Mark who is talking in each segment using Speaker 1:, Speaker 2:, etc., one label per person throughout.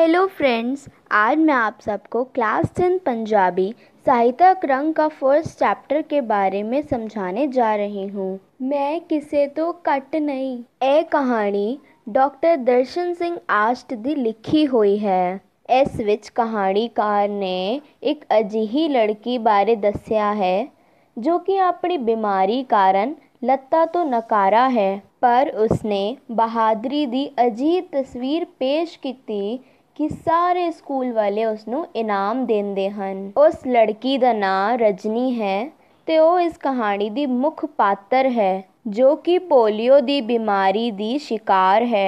Speaker 1: Hello friends आज मैं आप सबको क्लास टेन पंजाबी साहित्य क्रम का फर्स्ट चैप्टर के बारे में समझाने जा रही हूँ मैं किसे तो कट नहीं ए कहानी डॉक्टर दर्शन ਸਿੰਘ ਆਸ਼ਟ ਦੀ ਲਿਖੀ ਹੋਈ ਹੈ ਇਸ ਵਿੱਚ ਕਹਾਣੀਕਾਰ ਨੇ ਇੱਕ ਅਜਿਹੀ ਲੜਕੀ ਬਾਰੇ ਦੱਸਿਆ ਹੈ ਜੋ ਕਿ ਆਪਣੀ ਬਿਮਾਰੀ ਕਾਰਨ ਲੱਤਾਂ ਤੋਂ ਨਕਾਰਾ ਹੈ ਪਰ ਉਸਨੇ ਬਹਾਦਰੀ ਦੀ ਅਜੀਬ ਤਸਵੀਰ ਪੇਸ਼ ਕੀਤੀ ਕਿ ਸਾਰੇ ਸਕੂਲ ਵਾਲੇ ਉਸ ਨੂੰ ਇਨਾਮ ਦਿੰਦੇ ਹਨ ਉਸ ਲੜਕੀ ਦਾ ਨਾਮ ਰਜਨੀ ਹੈ ਤੇ ਉਹ ਇਸ ਕਹਾਣੀ ਦੀ ਮੁੱਖ ਪਾਤਰ ਹੈ ਜੋ ਕਿ ਪੋਲੀਓ ਦੀ ਬਿਮਾਰੀ ਦੀ ਸ਼ਿਕਾਰ ਹੈ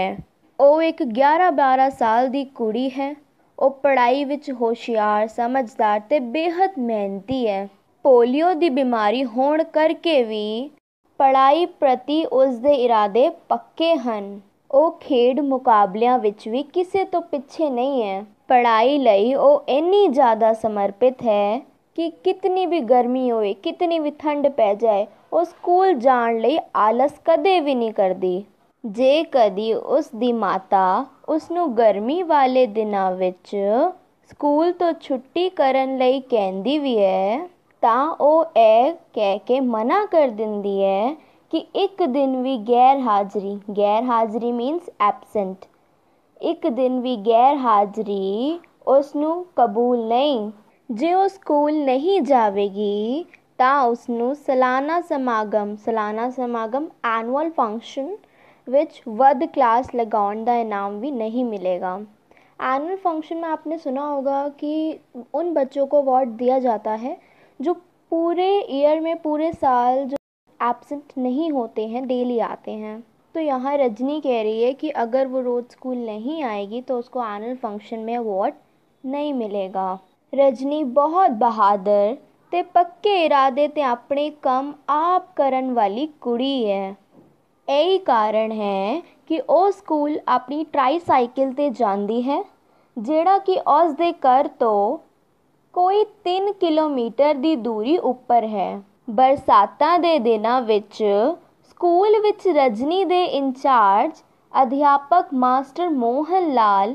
Speaker 1: ਉਹ ਇੱਕ 11 12 ਸਾਲ ਦੀ ਕੁੜੀ ਹੈ ਉਹ ਪੜ੍ਹਾਈ ਵਿੱਚ ਹੋਸ਼ਿਆਰ ਸਮਝਦਾਰ ਤੇ ਬੇਹੱਦ ਮਿਹਨਤੀ ਹੈ ਪੋਲੀਓ ਦੀ ਬਿਮਾਰੀ ਹੋਣ ਕਰਕੇ ਵੀ ਪੜ੍ਹਾਈ ਪ੍ਰਤੀ ਉਸ ਦੇ ਇਰਾਦੇ ਪੱਕੇ ਹਨ ਉਹ ਖੇਡ ਮੁਕਾਬਲਿਆਂ ਵਿੱਚ ਵੀ ਕਿਸੇ ਤੋਂ ਪਿੱਛੇ ਨਹੀਂ ਹੈ ਪੜ੍ਹਾਈ ਲਈ ਉਹ ਇੰਨੀ ਜ਼ਿਆਦਾ ਸਮਰਪਿਤ ਹੈ ਕਿ ਕਿਤਨੀ ਵੀ ਗਰਮੀ ਹੋਵੇ ਕਿਤਨੀ ਵੀ ਠੰਡ ਪੈ ਜਾਏ ਉਹ ਸਕੂਲ ਜਾਣ ਲਈ ਆਲਸ ਕਦੇ ਵੀ ਨਹੀਂ ਕਰਦੀ ਜੇ ਕਦੀ ਉਸ ਦੀ ਮਾਤਾ ਉਸ ਨੂੰ ਗਰਮੀ ਵਾਲੇ ਦਿਨਾਂ ਵਿੱਚ ਸਕੂਲ ਤੋਂ ਛੁੱਟੀ ਕਰਨ ਲਈ ਕਹਿੰਦੀ ਵੀ ਹੈ ਤਾਂ ਉਹ ਇਹ ਕਹਿ ਕੇ ਮਨਾ ਕਰ ਦਿੰਦੀ ਹੈ ਕਿ ਇੱਕ ਦਿਨ ਵੀ ਗੈਰ ਹਾਜ਼ਰੀ ਗੈਰ ਹਾਜ਼ਰੀ ਮੀਨਸ ਐਬਸੈਂਟ ਇੱਕ ਦਿਨ ਵੀ ਗੈਰ ਹਾਜ਼ਰੀ ਉਸ ਨੂੰ ਕਬੂਲ ਨਹੀਂ ਜੇ ਉਹ ਸਕੂਲ ਨਹੀਂ ਜਾਵੇਗੀ ਤਾਂ ਉਸ ਨੂੰ ਸਾਲਾਨਾ ਸਮਾਗਮ ਸਾਲਾਨਾ ਸਮਾਗਮ ਐਨੂਅਲ ਫੰਕਸ਼ਨ ਵਿੱਚ ਵੱਧ ਕਲਾਸ ਲਗਾਉਣ ਦਾ ਇਨਾਮ ਵੀ नहीं मिलेगा एनुअल फंक्शन में आपने सुना होगा कि उन बच्चों को अवार्ड दिया जाता है जो पूरे ईयर में पूरे साल एब्सेंट नहीं होते हैं डेली आते हैं तो यहाँ रजनी कह रही है कि अगर वो रोज़ स्कूल नहीं आएगी तो उसको एनुअल फंक्शन में अवार्ड ਨਹੀਂ ਮਿਲੇਗਾ ਰਜਨੀ ਬਹੁਤ ਬਹਾਦਰ ਤੇ ਪੱਕੇ ਇਰਾਦੇ ਤੇ ਆਪਣੇ ਕੰਮ ਆਪ ਕਰਨ ਵਾਲੀ ਕੁੜੀ ਹੈ ਇਹੀ ਕਾਰਨ ਹੈ ਕਿ ਉਹ ਸਕੂਲ ਆਪਣੀ ਟ੍ਰਾਈਸਾਈਕਲ ਤੇ ਜਾਂਦੀ ਹੈ ਜਿਹੜਾ ਕਿ ਉਸ ਦੇ ਘਰ ਤੋਂ ਕੋਈ 3 ਕਿਲੋਮੀਟਰ ਦੀ ਦੂਰੀ ਉੱਪਰ ਹੈ ਬਰਸਾਤਾਂ ਦੇ ਦਿਨਾਂ ਵਿੱਚ ਸਕੂਲ ਵਿੱਚ ਰਜਨੀ ਦੇ ਇੰਚਾਰਜ ਅਧਿਆਪਕ ਮਾਸਟਰ ਮੋਹਨ ਲਾਲ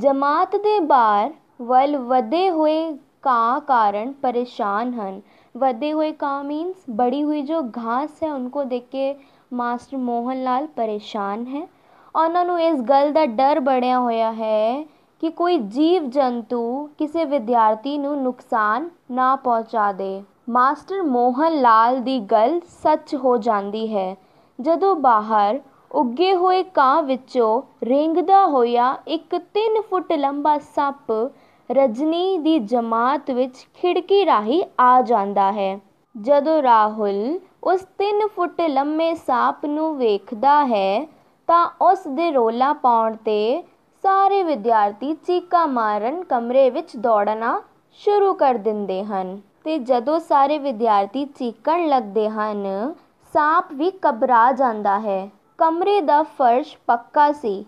Speaker 1: ਜਮਾਤ ਦੇ ਬਾਹਰ ਵੱਲ ਵਧੇ ਹੋਏ ਕਾਂ ਕਾਰਨ ਪਰੇਸ਼ਾਨ ਹਨ ਵਧੇ ਹੋਏ ਕਾਂ ਮੀਨਸ ਬੜੀ ਹੋਈ ਜੋ घास ਹੈ ਉਹਨੂੰ ਦੇਖ ਕੇ ਮਾਸਟਰ ਮੋਹਨ ਲਾਲ ਪਰੇਸ਼ਾਨ ਹੈ ਉਹਨਾਂ ਨੂੰ ਇਸ ਗੱਲ ਦਾ ਡਰ ਬੜਿਆ ਹੋਇਆ ਹੈ ਕਿ ਕੋਈ ਜੀਵ ਜੰਤੂ ਕਿਸੇ ਵਿਦਿਆਰਥੀ ਨੂੰ ਨੁਕਸਾਨ ਨਾ ਪਹੁੰਚਾ ਦੇ ਮਾਸਟਰ ਮੋਹਨ ਲਾਲ ਦੀ ਗੱਲ ਸੱਚ ਹੋ ਜਾਂਦੀ ਹੈ ਜਦੋਂ ਬਾਹਰ ਉੱਗੇ ਹੋਏ ਕਾਂ ਵਿੱਚੋਂ ਰਿੰਗਦਾ ਹੋਇਆ ਇੱਕ 3 ਫੁੱਟ ਲੰਬਾ ਸੱਪ ਰਜਨੀ ਦੀ ਜਮਾਤ ਵਿੱਚ ਖਿੜਕੀ ਰਾਹੀਂ ਆ ਜਾਂਦਾ ਹੈ ਜਦੋਂ ਰਾਹੁਲ ਉਸ 3 ਫੁੱਟ ਲੰਮੇ ਸੱਪ ਨੂੰ ਵੇਖਦਾ ਹੈ ਤਾਂ ਉਸ ਦੇ ਰੋਲਾ ਪਾਉਣ ਤੇ ਸਾਰੇ ਵਿਦਿਆਰਥੀ ਚੀਕਾ ਮਾਰਨ ਕਮਰੇ ਵਿੱਚ ਦੌੜਨਾ ਸ਼ੁਰੂ ਕਰ ਦਿੰਦੇ ਹਨ ਤੇ ਜਦੋਂ ਸਾਰੇ ਵਿਦਿਆਰਥੀ ਚੀਕਣ ਲੱਗਦੇ ਹਨ ਸਾਪ ਵੀ ਕਬਰਾ ਜਾਂਦਾ ਹੈ ਕਮਰੇ ਦਾ ਫਰਸ਼ ਪੱਕਾ ਸੀ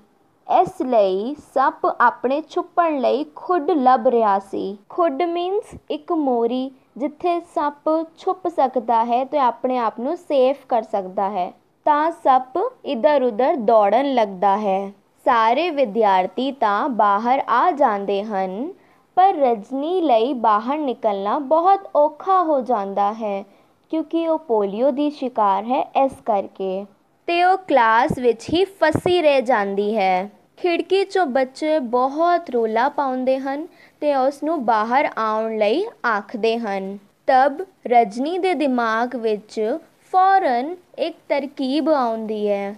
Speaker 1: ਇਸ ਲਈ ਸੱਪ ਆਪਣੇ ਛੁੱਪਣ ਲਈ ਖੁੱਡ ਲੱਭ ਰਿਹਾ ਸੀ ਖੁੱਡ ਮੀਨਸ ਇੱਕ ਮੋਰੀ ਜਿੱਥੇ ਸੱਪ ਛੁੱਪ ਸਕਦਾ ਹੈ ਤੇ ਆਪਣੇ ਆਪ ਨੂੰ ਸੇਫ ਕਰ ਸਕਦਾ ਹੈ ਤਾਂ ਸੱਪ ਇਧਰ ਉਧਰ ਦੌੜਨ ਲੱਗਦਾ ਹੈ ਸਾਰੇ ਵਿਦਿਆਰਥੀ ਤਾਂ ਬਾਹਰ ਆ ਜਾਂਦੇ ਹਨ ਪਰ ਰਜਨੀ ਲਈ ਬਾਹਰ ਨਿਕਲਣਾ ਬਹੁਤ ਔਖਾ ਹੋ ਜਾਂਦਾ ਹੈ ਕਿਉਂਕਿ ਉਹ ਪੋਲੀਓ ਦੀ ਸ਼ਿਕਾਰ ਹੈ ਇਸ ਕਰਕੇ ਤੇ ਉਹ ਕਲਾਸ ਵਿੱਚ ਹੀ ਫਸੀ ਰਹਿ ਜਾਂਦੀ ਹੈ ਖਿੜਕੀ 'ਚੋਂ ਬੱਚੇ ਬਹੁਤ ਰੋਲਾ ਪਾਉਂਦੇ ਹਨ ਤੇ ਉਸ ਨੂੰ ਬਾਹਰ ਆਉਣ ਲਈ ਆਖਦੇ ਹਨ ਤਬ ਰਜਨੀ ਦੇ ਦਿਮਾਗ ਵਿੱਚ ਫੌਰਨ ਇੱਕ ਤਰਕੀਬ ਆਉਂਦੀ ਹੈ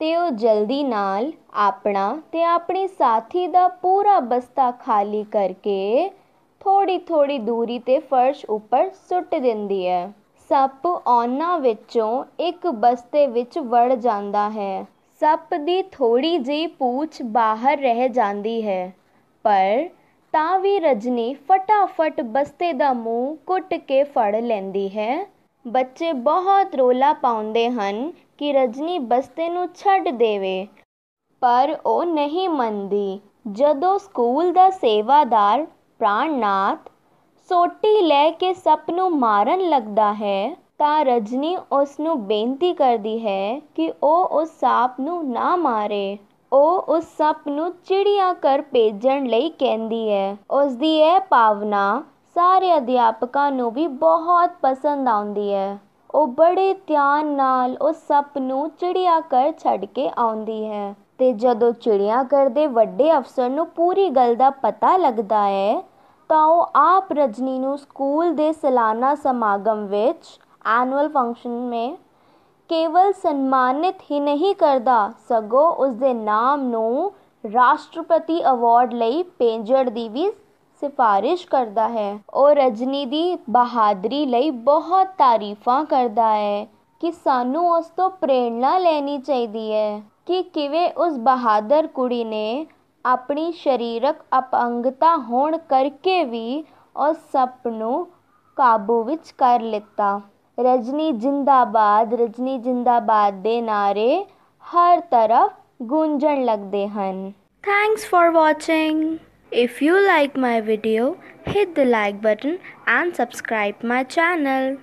Speaker 1: ਤੇ ਉਹ ਜਲਦੀ ਨਾਲ ਆਪਣਾ ਤੇ ਆਪਣੇ ਸਾਥੀ ਦਾ ਪੂਰਾ ਬਸਤਾ ਖਾਲੀ ਕਰਕੇ ਥੋੜੀ ਥੋੜੀ ਦੂਰੀ 'ਤੇ ਫਰਸ਼ ਉੱਪਰ ਸੁੱਟ ਦਿੰਦੀ ਹੈ ਸੱਪ ਉਹਨਾਂ ਵਿੱਚੋਂ ਇੱਕ ਬਸਤੇ ਵਿੱਚ ਵੜ ਜਾਂਦਾ ਹੈ ਸੱਪ ਦੀ ਥੋੜੀ ਜਿਹੀ ਪੂਛ ਬਾਹਰ ਰਹਿ ਜਾਂਦੀ ਹੈ ਪਰ ਤਾਂ ਵੀ ਰਜਨੀ ਫਟਾਫਟ ਬਸਤੇ ਦਾ ਮੂੰਹ ਕੁੱਟ ਕੇ ਫੜ ਲੈਂਦੀ ਹੈ ਬੱਚੇ ਬਹੁਤ ਰੋਲਾ ਪਾਉਂਦੇ ਹਨ ਕਿ ਰਜਨੀ ਬਸਤੇ ਨੂੰ ਛੱਡ ਦੇਵੇ ਪਰ ਉਹ ਨਹੀਂ ਮੰਨਦੀ ਜਦੋਂ ਸਕੂਲ ਦਾ ਸੇਵਾਦਾਰ ਪ੍ਰਾਣਨਾਥ ਸੋਟੀ ਲੈ ਕੇ ਸੱਪ ਨੂੰ ਮਾਰਨ ਲੱਗਦਾ ਹੈ ਤਾਂ ਰਜਨੀ ਉਸ ਨੂੰ ਬੇਨਤੀ ਕਰਦੀ ਹੈ ਕਿ ਉਹ ਉਸ ਸੱਪ ਨੂੰ ਨਾ ਮਾਰੇ ਉਹ ਉਸ ਸੱਪ ਨੂੰ ਚਿੜੀਆਂ ਕਰ ਭੇਜਣ ਲਈ ਕਹਿੰਦੀ ਹੈ ਉਸ ਦੀ ਇਹ ਭਾਵਨਾ ਸਾਰੇ ਅਧਿਆਪਕਾਂ ਨੂੰ ਵੀ ਬਹੁਤ ਪਸੰਦ ਆਉਂਦੀ ਹੈ ਉਹ ਬੜੇ ਧਿਆਨ ਨਾਲ ਉਸ ਸੱਪ ਨੂੰ ਚਿੜੀਆ ਕਰ ਛੱਡ ਕੇ ਆਉਂਦੀ ਹੈ ਤੇ ਜਦੋਂ ਚਿੜੀਆ ਕਰ ਦੇ ਵੱਡੇ ਅਫਸਰ ਨੂੰ ਪੂਰੀ ਗੱਲ ਦਾ ਪਤਾ ਲੱਗਦਾ ਹੈ ਤਾਂ ਉਹ ਆਪ ਰਜਨੀ ਨੂੰ ਸਕੂਲ ਦੇ ਸਾਲਾਨਾ ਸਮਾਗਮ ਵਿੱਚ ਐਨੂਅਲ ਫੰਕਸ਼ਨ ਮੇ ਕੇਵਲ ਸਨਮਾਨਿਤ ਹੀ ਨਹੀਂ ਕਰਦਾ ਸਗੋ ਉਸ ਦੇ ਨਾਮ ਨੂੰ ਰਾਸ਼ਟਰਪਤੀ ਅਵਾਰਡ ਲਈ ਪੇਂਜੜ ਦੀ ਵੀ ਸਿਫਾਰਿਸ਼ ਕਰਦਾ ਹੈ ਉਹ ਰਜਨੀ ਦੀ ਬਹਾਦਰੀ ਲਈ ਬਹੁਤ ਤਾਰੀਫਾਂ ਕਰਦਾ ਹੈ ਕਿ ਸਾਨੂੰ ਉਸ ਤੋਂ ਪ੍ਰੇਰਣਾ ਲੈਣੀ ਚਾਹੀਦੀ ਹੈ ਕਿ ਕਿਵੇਂ ਉਸ ਬਹਾਦਰ ਕੁੜੀ ਨੇ ਆਪਣੀ ਸਰੀਰਕ ਅਪੰਗਤਾ ਹੋਣ ਕਰਕੇ ਵੀ ਉਸ ਸੱਪ ਨੂੰ ਕਾਬੂ ਵਿੱਚ ਕਰ ਲਿੱਤਾ ਰਜਨੀ ਜਿੰਦਾਬਾਦ ਰਜਨੀ ਜਿੰਦਾਬਾਦ ਦੇ ਨਾਰੇ ਹਰ ਤਰਫ ਗੂੰਜਣ ਲੱਗਦੇ ਹਨ thanks for watching If you like my video, hit the like button and subscribe my channel.